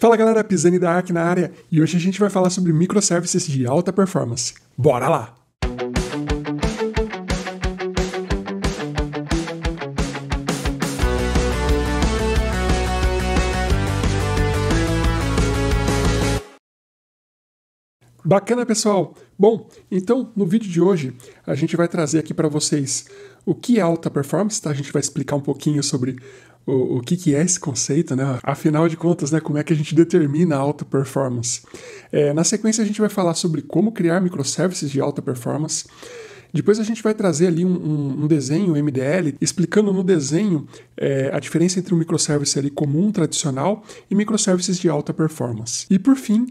Fala galera, Pisani da Arc na área e hoje a gente vai falar sobre microservices de alta performance. Bora lá! Bacana, pessoal? Bom, então no vídeo de hoje a gente vai trazer aqui para vocês o que é alta performance, tá? A gente vai explicar um pouquinho sobre o, o que, que é esse conceito, né? Afinal de contas, né, como é que a gente determina a alta performance? É, na sequência, a gente vai falar sobre como criar microservices de alta performance. Depois a gente vai trazer ali um, um, um desenho MDL, explicando no desenho é, a diferença entre um microservice ali comum, tradicional, e microservices de alta performance. E por fim,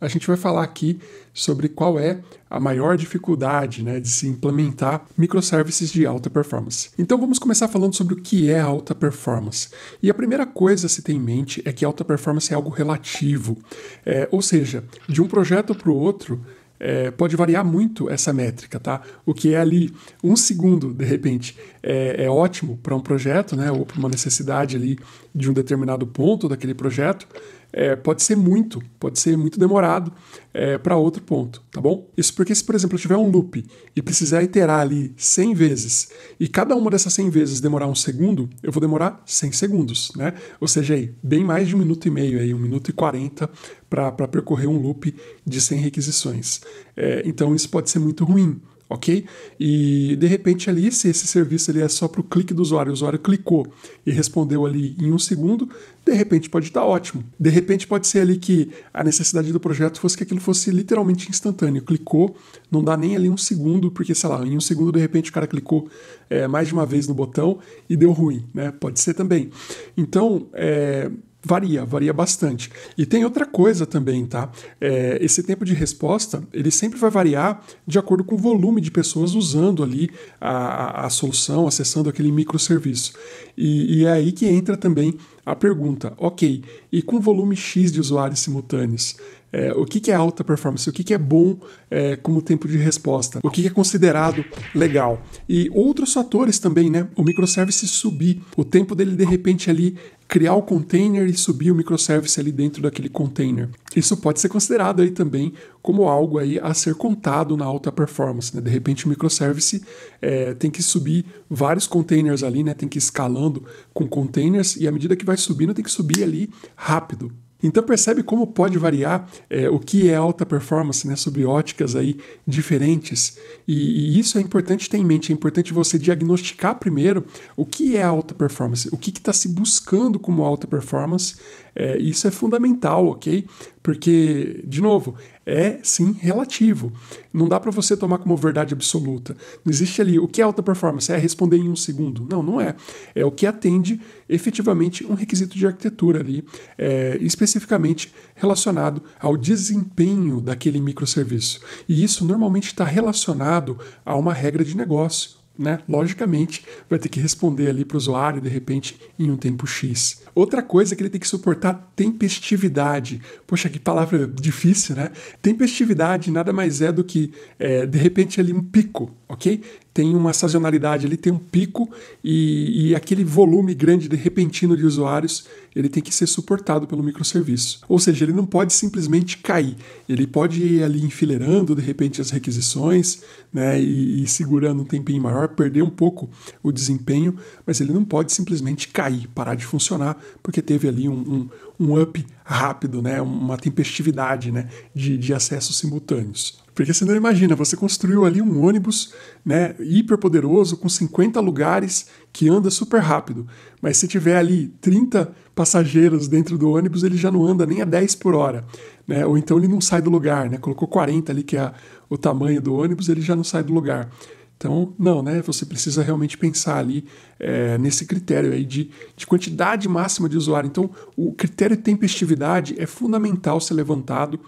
a gente vai falar aqui sobre qual é a maior dificuldade né, de se implementar microservices de alta performance. Então vamos começar falando sobre o que é alta performance. E a primeira coisa a se ter em mente é que alta performance é algo relativo, é, ou seja, de um projeto para o outro. É, pode variar muito essa métrica, tá? O que é ali um segundo, de repente, é, é ótimo para um projeto, né? Ou para uma necessidade ali de um determinado ponto daquele projeto, é, pode ser muito, pode ser muito demorado é, para outro ponto, tá bom? Isso porque se, por exemplo, eu tiver um loop e precisar iterar ali 100 vezes e cada uma dessas 100 vezes demorar um segundo, eu vou demorar 100 segundos, né? Ou seja, aí, bem mais de um minuto e meio, aí, um minuto e 40 para percorrer um loop de 100 requisições. É, então isso pode ser muito ruim, ok? E de repente ali, se esse serviço ele é só para o clique do usuário, o usuário clicou e respondeu ali em um segundo, de repente pode estar tá ótimo. De repente pode ser ali que a necessidade do projeto fosse que aquilo fosse literalmente instantâneo. Clicou, não dá nem ali um segundo, porque sei lá, em um segundo de repente o cara clicou é, mais de uma vez no botão e deu ruim, né? Pode ser também. Então, é, varia, varia bastante. E tem outra coisa também, tá? É, esse tempo de resposta, ele sempre vai variar de acordo com o volume de pessoas usando ali a, a, a solução, acessando aquele microserviço. E, e é aí que entra também a pergunta, ok, e com volume X de usuários simultâneos? É, o que, que, é alta performance, o que, que é bom é, como tempo de resposta, o que, que, é considerado legal. E outros fatores também, né? O microservice subir, o tempo dele de repente ali criar o container e subir o microservice ali dentro daquele container. Isso pode ser considerado aí também como algo aí a ser contado na alta performance. Né? De repente o microservice é, tem que subir vários containers ali, né? tem que ir escalando com containers e à medida que vai subindo tem que subir ali rápido, então percebe como pode variar é, o que é alta performance, né, sobre óticas aí diferentes. E, e, isso é importante ter em mente, é importante você diagnosticar primeiro o que é alta performance, o que está se buscando como alta performance. É, isso é fundamental, ok? Porque, de novo, é sim relativo. Não dá para você tomar como verdade absoluta. Não existe ali o que é alta performance, é responder em um segundo. Não, não é. É o que atende efetivamente um requisito de arquitetura ali, é, especificamente relacionado ao desempenho daquele microserviço. E isso normalmente está relacionado a uma regra de negócio né? Logicamente, vai ter que responder ali para o usuário, de repente, em um tempo X. Outra coisa é que ele tem que suportar tempestividade. Poxa, que palavra difícil, né? Tempestividade nada mais é do que, é, de repente, ali um pico ok? Tem uma sazonalidade, ele tem um pico e, e, aquele volume grande de repentino de usuários, ele tem que ser suportado pelo microserviço. Ou seja, ele não pode simplesmente cair. Ele pode ir ali enfileirando de repente as requisições, né, e, e segurando um tempinho maior, perder um pouco o desempenho, mas ele não pode simplesmente cair, parar de funcionar, porque teve ali um, um, um up rápido, né, uma tempestividade, né, de, de acessos simultâneos, porque você não imagina, você construiu ali um ônibus né, hiper poderoso com 50 lugares que anda super rápido. Mas se tiver ali 30 passageiros dentro do ônibus, ele já não anda nem a 10 por hora. Né? Ou então ele não sai do lugar, né? Colocou 40 ali, que é o tamanho do ônibus, ele já não sai do lugar. Então, não, né? Você precisa realmente pensar ali é, nesse critério aí de, de quantidade máxima de usuário. Então, o critério de tempestividade é fundamental ser levantado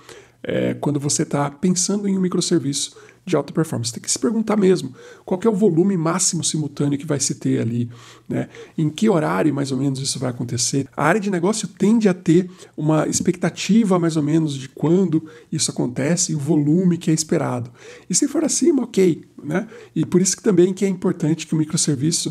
é, quando você está pensando em um microserviço de alta performance. Tem que se perguntar mesmo qual é o volume máximo simultâneo que vai se ter ali, né? em que horário mais ou menos isso vai acontecer. A área de negócio tende a ter uma expectativa mais ou menos de quando isso acontece e o volume que é esperado. E se for acima, ok. Né? E por isso que também que é importante que o microserviço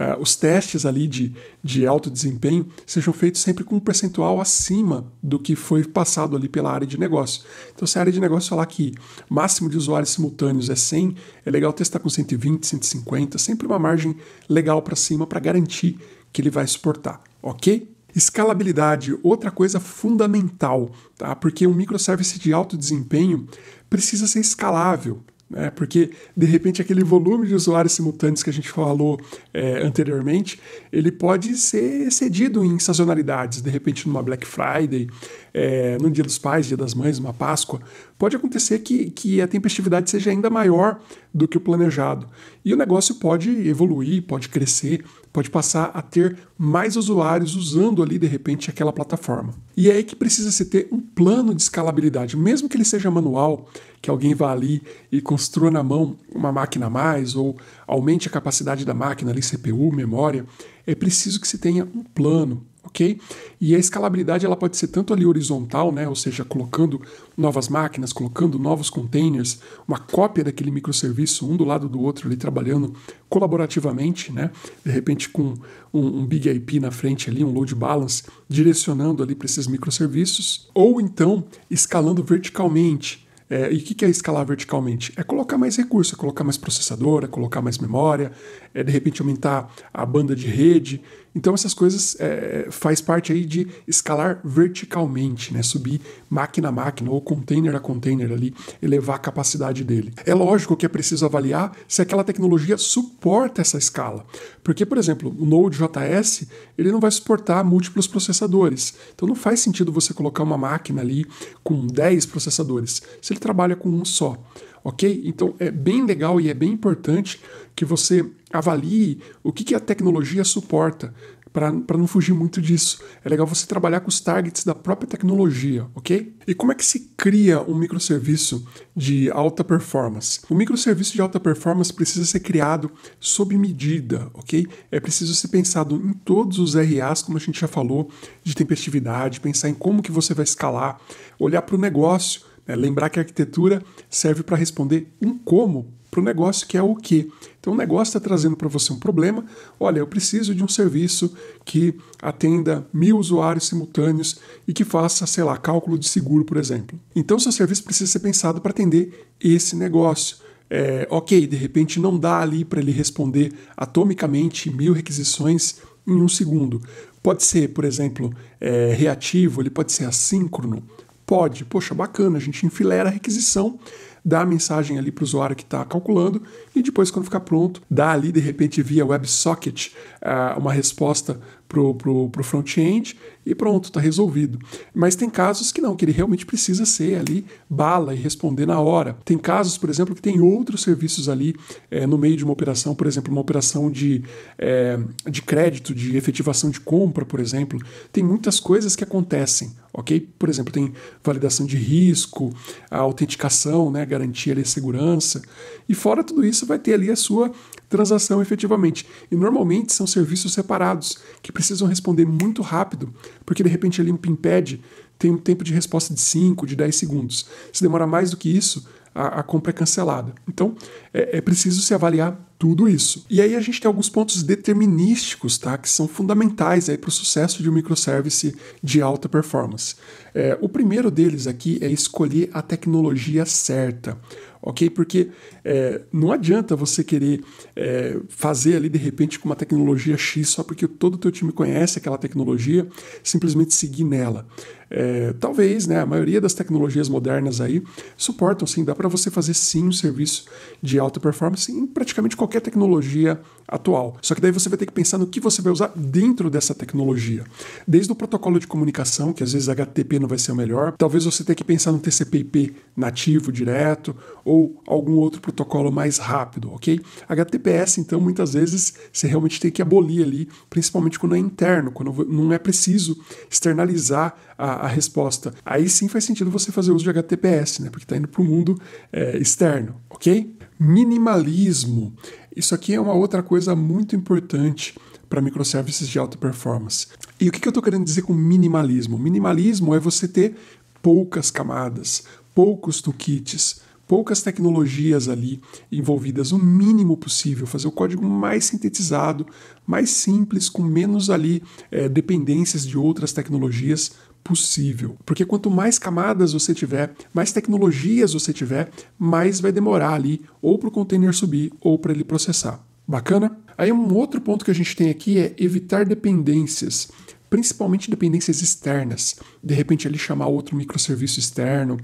uh, os testes ali de, de alto desempenho sejam feitos sempre com um percentual acima do que foi passado ali pela área de negócio. Então, se a área de negócio falar que máximo de usuários simultâneos é 100, é legal testar com 120, 150, sempre uma margem legal para cima para garantir que ele vai suportar, ok? Escalabilidade, outra coisa fundamental, tá? Porque um microservice de alto desempenho precisa ser escalável né? porque de repente aquele volume de usuários simultâneos que a gente falou é, anteriormente, ele pode ser excedido em sazonalidades, de repente numa Black Friday, é, no Dia dos Pais, Dia das Mães, uma Páscoa, pode acontecer que, que a tempestividade seja ainda maior do que o planejado. E o negócio pode evoluir, pode crescer, pode passar a ter mais usuários usando ali de repente aquela plataforma. E é aí que precisa se ter um plano de escalabilidade, mesmo que ele seja manual, que alguém vá ali e construa na mão uma máquina a mais ou aumente a capacidade da máquina ali CPU, memória, é preciso que se tenha um plano ok? E a escalabilidade ela pode ser tanto ali horizontal, né? ou seja, colocando novas máquinas, colocando novos containers, uma cópia daquele microserviço, um do lado do outro, ali trabalhando colaborativamente, né? de repente com um, um Big IP na frente ali, um load balance, direcionando ali para esses microserviços, ou então escalando verticalmente, é, e o que, que é escalar verticalmente? É colocar mais recurso, é colocar mais processador, é colocar mais memória, é de repente aumentar a banda de rede. Então essas coisas é, faz parte aí de escalar verticalmente, né? Subir máquina a máquina ou container a container ali, elevar a capacidade dele. É lógico que é preciso avaliar se aquela tecnologia suporta essa escala, porque por exemplo o Node.js ele não vai suportar múltiplos processadores. Então não faz sentido você colocar uma máquina ali com 10 processadores, se ele trabalha com um só. Ok? Então é bem legal e é bem importante que você avalie o que, que a tecnologia suporta para não fugir muito disso. É legal você trabalhar com os targets da própria tecnologia, ok? E como é que se cria um microserviço de alta performance? O microserviço de alta performance precisa ser criado sob medida, ok? É preciso ser pensado em todos os RAs, como a gente já falou, de tempestividade, pensar em como que você vai escalar, olhar para o negócio, é, lembrar que a arquitetura serve para responder um como para o negócio que é o que. Então o negócio está trazendo para você um problema. Olha, eu preciso de um serviço que atenda mil usuários simultâneos e que faça, sei lá, cálculo de seguro, por exemplo. Então seu serviço precisa ser pensado para atender esse negócio. É, ok, de repente não dá ali para ele responder atomicamente mil requisições em um segundo. Pode ser, por exemplo, é, reativo, ele pode ser assíncrono. Pode, poxa, bacana, a gente enfileira a requisição, dá a mensagem ali para o usuário que está calculando e depois, quando ficar pronto, dá ali de repente via WebSocket ah, uma resposta para o front-end e pronto, está resolvido. Mas tem casos que não, que ele realmente precisa ser ali bala e responder na hora. Tem casos, por exemplo, que tem outros serviços ali é, no meio de uma operação, por exemplo, uma operação de, é, de crédito, de efetivação de compra, por exemplo. Tem muitas coisas que acontecem, ok? Por exemplo, tem validação de risco, a autenticação, né, garantia de segurança. E fora tudo isso, vai ter ali a sua transação efetivamente. E normalmente são serviços separados, que precisam responder muito rápido, porque de repente ali um pimpad tem um tempo de resposta de 5, de 10 segundos. Se demora mais do que isso, a, a compra é cancelada. Então, é, é preciso se avaliar tudo isso. E aí a gente tem alguns pontos determinísticos, tá? Que são fundamentais aí para o sucesso de um microservice de alta performance. É, o primeiro deles aqui é escolher a tecnologia certa, ok? Porque é, não adianta você querer é, fazer ali de repente com uma tecnologia X só porque todo o teu time conhece aquela tecnologia, simplesmente seguir nela. É, talvez, né, a maioria das tecnologias modernas aí suportam, sim, dá para você fazer sim um serviço de alta performance em praticamente qualquer qualquer tecnologia atual. Só que daí você vai ter que pensar no que você vai usar dentro dessa tecnologia. Desde o protocolo de comunicação, que às vezes HTTP não vai ser o melhor, talvez você tenha que pensar no TCP/IP nativo direto ou algum outro protocolo mais rápido, ok? HTTPS, então, muitas vezes você realmente tem que abolir ali, principalmente quando é interno, quando não é preciso externalizar a, a resposta. Aí sim faz sentido você fazer uso de HTTPS, né? Porque está indo para o mundo é, externo, ok? Minimalismo. Isso aqui é uma outra coisa muito importante para microservices de alta performance. E o que, eu estou querendo dizer com minimalismo? Minimalismo é você ter poucas camadas, poucos toolkits, poucas tecnologias ali envolvidas, o mínimo possível, fazer o código mais sintetizado, mais simples, com menos ali é, dependências de outras tecnologias possível. Porque quanto mais camadas você tiver, mais tecnologias você tiver, mais vai demorar ali ou para o container subir ou para ele processar. Bacana? Aí um outro ponto que a gente tem aqui é evitar dependências principalmente dependências externas. De repente, ele chamar outro microserviço externo,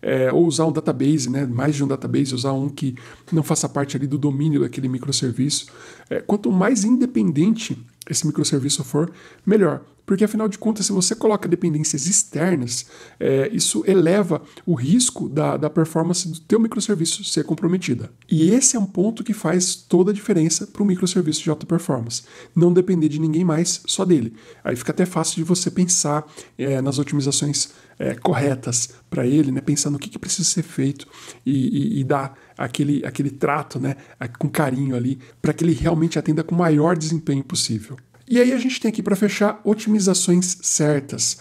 é, ou usar um database, né, mais de um database, usar um que não faça parte ali do domínio daquele microserviço. É, quanto mais independente esse microserviço for, melhor. Porque, afinal de contas, se você coloca dependências externas, é, isso eleva o risco da, da performance do teu microserviço ser comprometida. E esse é um ponto que faz toda a diferença para o microserviço de alta performance. Não depender de ninguém mais, só dele. Aí fica até fácil de você pensar é, nas otimizações é, corretas para ele, né? pensar no que, que precisa ser feito e, e, e dar aquele, aquele trato né? com carinho ali para que ele realmente atenda com o maior desempenho possível. E aí a gente tem aqui para fechar otimizações certas.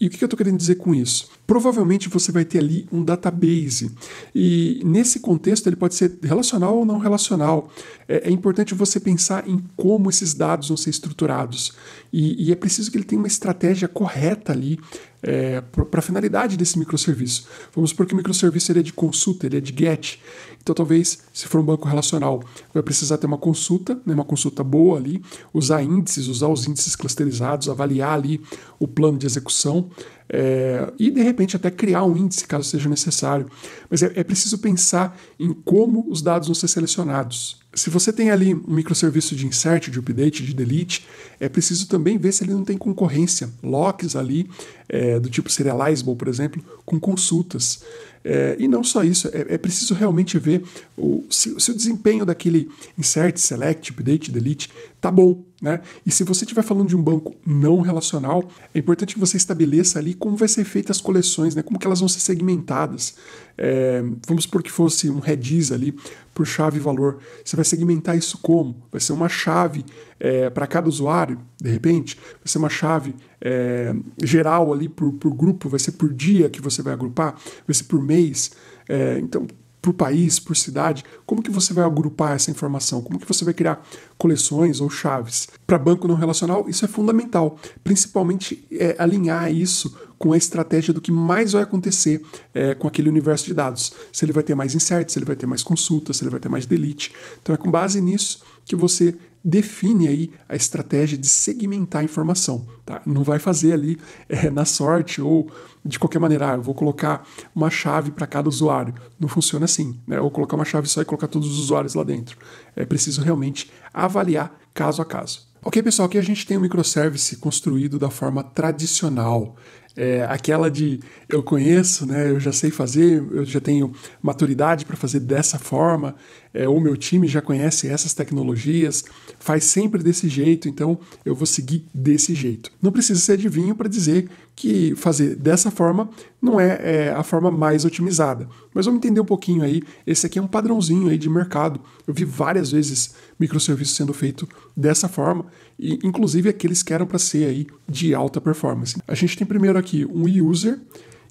E o que eu estou querendo dizer com isso? Provavelmente você vai ter ali um database. E nesse contexto ele pode ser relacional ou não relacional. É, é importante você pensar em como esses dados vão ser estruturados. E, e é preciso que ele tenha uma estratégia correta ali é, para a finalidade desse microserviço. Vamos supor que o microserviço ele é de consulta, ele é de GET. Então, talvez, se for um banco relacional, vai precisar ter uma consulta, né, uma consulta boa ali, usar índices, usar os índices clusterizados, avaliar ali o plano de execução. É, e de repente até criar um índice caso seja necessário. Mas é, é preciso pensar em como os dados vão ser selecionados. Se você tem ali um microserviço de insert, de update, de delete, é preciso também ver se ele não tem concorrência, locks ali é, do tipo serializable, por exemplo, com consultas. É, e não só isso, é, é preciso realmente ver o, se, se, o desempenho daquele insert, select, update, delete tá bom. Né? E se você estiver falando de um banco não relacional, é importante que você estabeleça ali como vai ser feita as coleções, né? como que elas vão ser segmentadas. É, vamos supor que fosse um redis ali por chave e valor. Você vai segmentar isso como? Vai ser uma chave é, para cada usuário, de repente, vai ser uma chave é, geral ali por, por grupo, vai ser por dia que você vai agrupar, vai ser por mês, é, então por país, por cidade, como que você vai agrupar essa informação? Como que você vai criar coleções ou chaves? Para banco não relacional, isso é fundamental, principalmente é, alinhar isso com a estratégia do que mais vai acontecer é, com aquele universo de dados. Se ele vai ter mais insert, se ele vai ter mais consultas, se ele vai ter mais delete. Então é com base nisso que você define aí a estratégia de segmentar a informação. Tá? Não vai fazer ali é, na sorte ou de qualquer maneira, ah, vou colocar uma chave para cada usuário. Não funciona assim, né? Ou colocar uma chave só e colocar todos os usuários lá dentro. É preciso realmente avaliar caso a caso. Ok, pessoal, aqui a gente tem um microservice construído da forma tradicional é, aquela de eu conheço, né, eu já sei fazer, eu já tenho maturidade para fazer dessa forma, é, o meu time já conhece essas tecnologias, faz sempre desse jeito, então eu vou seguir desse jeito. Não precisa ser adivinho para dizer que fazer dessa forma não é, é, a forma mais otimizada. Mas vamos entender um pouquinho aí. Esse aqui é um padrãozinho aí de mercado. Eu vi várias vezes microserviços sendo feito dessa forma, e inclusive aqueles que eram para ser aí de alta performance. A gente tem primeiro aqui um user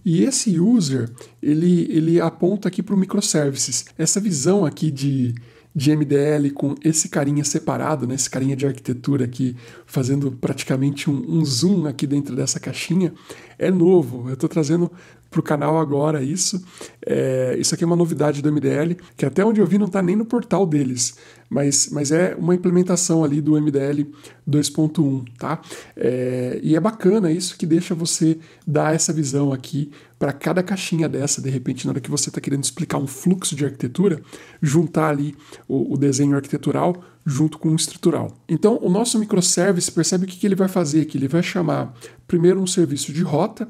e esse user ele, ele aponta aqui para o microservices. Essa visão aqui de, de MDL com esse carinha separado, né, esse carinha de arquitetura aqui, fazendo praticamente um, um zoom aqui dentro dessa caixinha, é novo. Eu estou trazendo para o canal agora isso. É, isso aqui é uma novidade do MDL, que até onde eu vi não está nem no portal deles, mas, mas é uma implementação ali do MDL 2.1, tá? É, e é bacana isso que deixa você dar essa visão aqui para cada caixinha dessa, de repente, na hora que você está querendo explicar um fluxo de arquitetura, juntar ali o, o desenho arquitetural junto com o estrutural. Então, o nosso microservice percebe o que, que ele vai fazer aqui. Ele vai chamar primeiro um serviço de rota,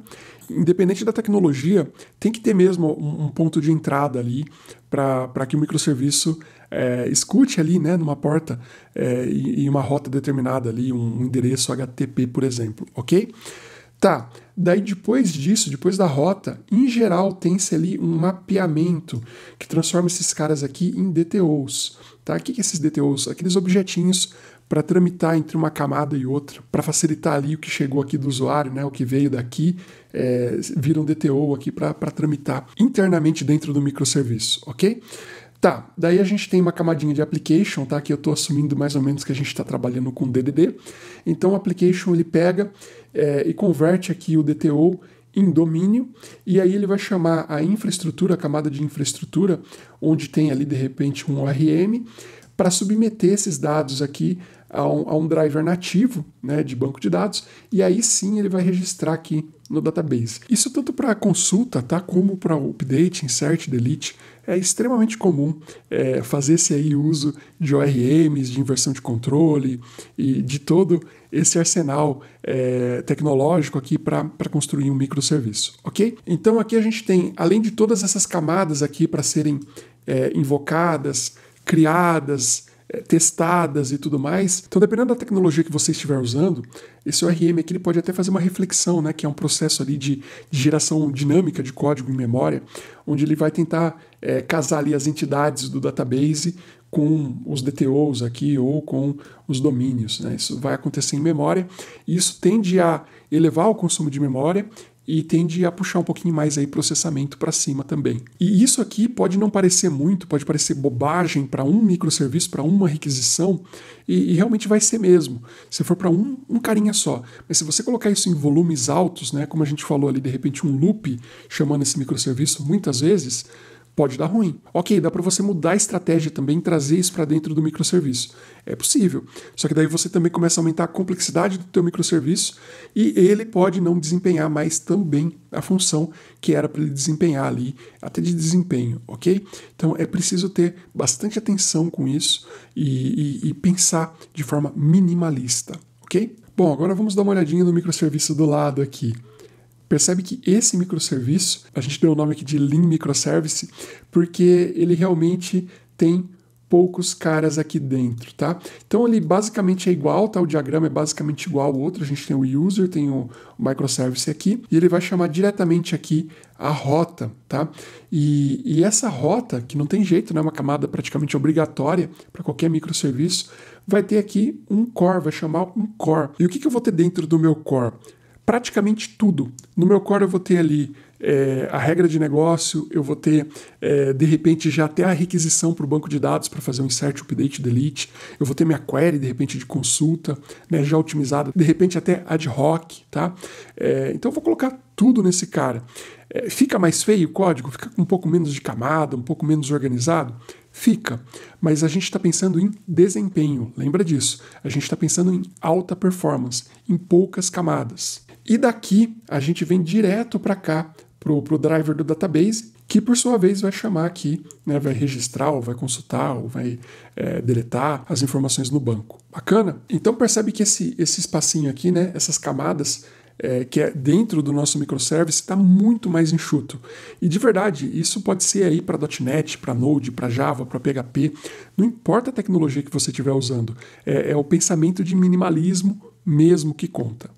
independente da tecnologia, tem que ter mesmo um, um ponto de entrada ali para que o microserviço é, escute ali, né, numa porta é, e, e, uma rota determinada ali, um endereço HTTP, por exemplo, ok? Tá, daí depois disso, depois da rota, em geral tem-se ali um mapeamento que transforma esses caras aqui em DTOs, tá? O que, que esses DTOs? Aqueles objetinhos para tramitar entre uma camada e outra, para facilitar ali o que chegou aqui do usuário, né, o que veio daqui, é, vira um DTO aqui para tramitar internamente dentro do microserviço, ok? Tá, daí a gente tem uma camadinha de application, tá? Que eu estou assumindo mais ou menos que a gente está trabalhando com DDD. Então o application ele pega é, e converte aqui o DTO em domínio, e aí ele vai chamar a infraestrutura, a camada de infraestrutura, onde tem ali de repente um ORM, para submeter esses dados aqui a um, a um driver nativo né, de banco de dados, e aí sim ele vai registrar aqui no database. Isso tanto para consulta, tá, como para update, insert, delete, é extremamente comum é, fazer esse aí uso de ORMs, de inversão de controle e de todo esse arsenal é, tecnológico aqui para construir um microserviço, ok? Então aqui a gente tem, além de todas essas camadas aqui para serem é, invocadas, criadas, testadas e tudo mais. Então, dependendo da tecnologia que você estiver usando, esse ORM aqui ele pode até fazer uma reflexão, né, que é um processo ali de, de geração dinâmica de código em memória, onde ele vai tentar é, casar ali as entidades do database com os DTOs aqui ou com os domínios. Né? Isso vai acontecer em memória e isso tende a elevar o consumo de memória e tende a puxar um pouquinho mais aí processamento para cima também. E isso aqui pode não parecer muito, pode parecer bobagem para um microserviço, para uma requisição, e, e, realmente vai ser mesmo. Se for para um, um carinha só. Mas se você colocar isso em volumes altos, né, como a gente falou ali, de repente um loop chamando esse microserviço muitas vezes, pode dar ruim. Ok, dá para você mudar a estratégia também, trazer isso para dentro do microserviço. É possível. Só que daí você também começa a aumentar a complexidade do teu microserviço e ele pode não desempenhar mais tão bem a função que era para ele desempenhar ali, até de desempenho, ok? Então é preciso ter bastante atenção com isso e, e, e pensar de forma minimalista, ok? Bom, agora vamos dar uma olhadinha no microserviço do lado aqui. Percebe que esse microserviço, a gente deu o nome aqui de Lean Microservice, porque ele realmente tem poucos caras aqui dentro, tá? Então ele basicamente é igual, tá? O diagrama é basicamente igual ao outro. A gente tem o user, tem o microservice aqui, e ele vai chamar diretamente aqui a rota, tá? E, e essa rota, que não tem jeito, né? É uma camada praticamente obrigatória para qualquer microserviço, vai ter aqui um core, vai chamar um core. E o que, que eu vou ter dentro do meu core? praticamente tudo. No meu core eu vou ter ali é, a regra de negócio, eu vou ter, é, de repente, já até a requisição para o banco de dados para fazer um insert, update, delete, eu vou ter minha query, de repente, de consulta, né, já otimizada, de repente até ad hoc, tá? É, então eu vou colocar tudo nesse cara. É, fica mais feio o código? Fica com um pouco menos de camada, um pouco menos organizado? Fica, mas a gente está pensando em desempenho, lembra disso. A gente está pensando em alta performance, em poucas camadas. E daqui a gente vem direto para cá, para o driver do database, que por sua vez vai chamar aqui, né, vai registrar, ou vai consultar, ou vai é, deletar as informações no banco. Bacana? Então percebe que esse, esse espacinho aqui, né, essas camadas, é, que é dentro do nosso microservice está muito mais enxuto. E de verdade, isso pode ser aí para .NET, para Node, para Java, para PHP, não importa a tecnologia que você estiver usando. É, é, o pensamento de minimalismo mesmo que conta.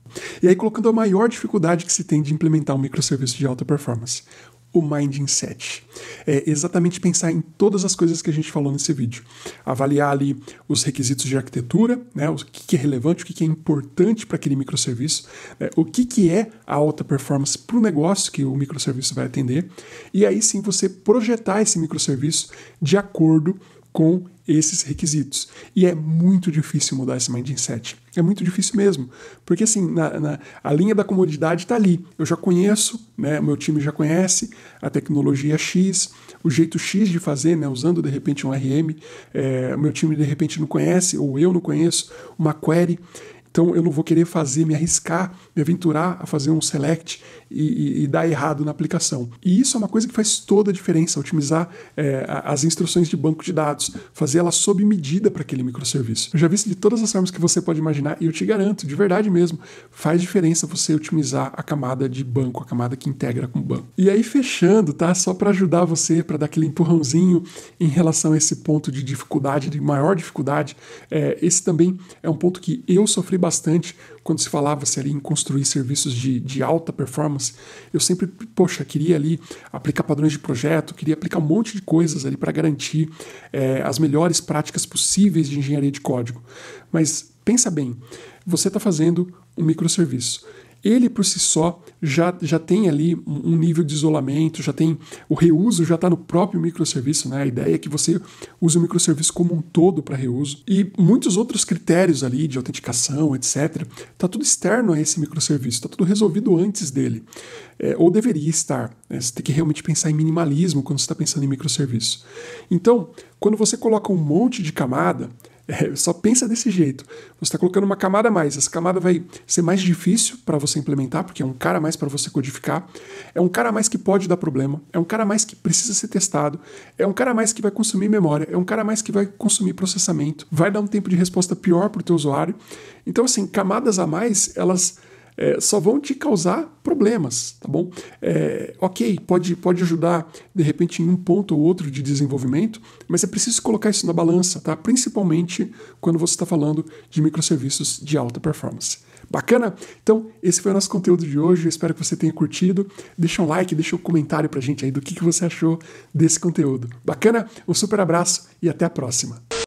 E aí colocando a maior dificuldade que se tem de implementar um microserviço de alta performance, o mindset. É exatamente pensar em todas as coisas que a gente falou nesse vídeo. Avaliar ali os requisitos de arquitetura, né, o que é relevante, o que é importante para aquele microserviço, né, o que, que é a alta performance para o negócio que o microserviço vai atender, e aí sim você projetar esse microserviço de acordo com esses requisitos. E é muito difícil mudar esse mindset. É muito difícil mesmo. Porque assim, na, na a linha da comodidade está ali. Eu já conheço, né, meu time já conhece a tecnologia X, o jeito X de fazer, né, usando de repente um RM, é, meu time de repente não conhece, ou eu não conheço, uma query. Então eu não vou querer fazer, me arriscar, me aventurar a fazer um select e, e, e dar errado na aplicação. E isso é uma coisa que faz toda a diferença, otimizar é, as instruções de banco de dados, fazer elas sob medida para aquele microserviço. Eu já vi isso de todas as formas que você pode imaginar e eu te garanto, de verdade mesmo, faz diferença você otimizar a camada de banco, a camada que integra com o banco. E aí fechando, tá? Só para ajudar você, para dar aquele empurrãozinho em relação a esse ponto de dificuldade, de maior dificuldade, é, esse também é um ponto que eu sofri bastante quando se falava-se ali em construir serviços de, de alta performance. Eu sempre, poxa, queria ali aplicar padrões de projeto, queria aplicar um monte de coisas ali para garantir é, as melhores práticas possíveis de engenharia de código. Mas pensa bem, você está fazendo um microserviço ele por si só já, já tem ali um nível de isolamento, já tem o reuso já está no próprio microserviço, né? A ideia é que você use o microserviço como um todo para reuso e muitos outros critérios ali de autenticação, etc. Tá tudo externo a esse microserviço, tá tudo resolvido antes dele. É, ou deveria estar. Né? Você tem que realmente pensar em minimalismo quando você está pensando em microserviço. Então, quando você coloca um monte de camada, é, só pensa desse jeito. Você está colocando uma camada a mais. Essa camada vai ser mais difícil para você implementar, porque é um cara a mais para você codificar. É um cara a mais que pode dar problema. É um cara a mais que precisa ser testado. É um cara a mais que vai consumir memória. É um cara a mais que vai consumir processamento. Vai dar um tempo de resposta pior para o teu usuário. Então, assim, camadas a mais, elas é, só vão te causar problemas, tá bom? É, ok, pode, pode ajudar de repente em um ponto ou outro de desenvolvimento, mas é preciso colocar isso na balança, tá? Principalmente quando você está falando de microserviços de alta performance. Bacana? Então, esse foi o nosso conteúdo de hoje. Eu espero que você tenha curtido. Deixa um like, deixa um comentário pra gente aí do que, que você achou desse conteúdo. Bacana? Um super abraço e até a próxima.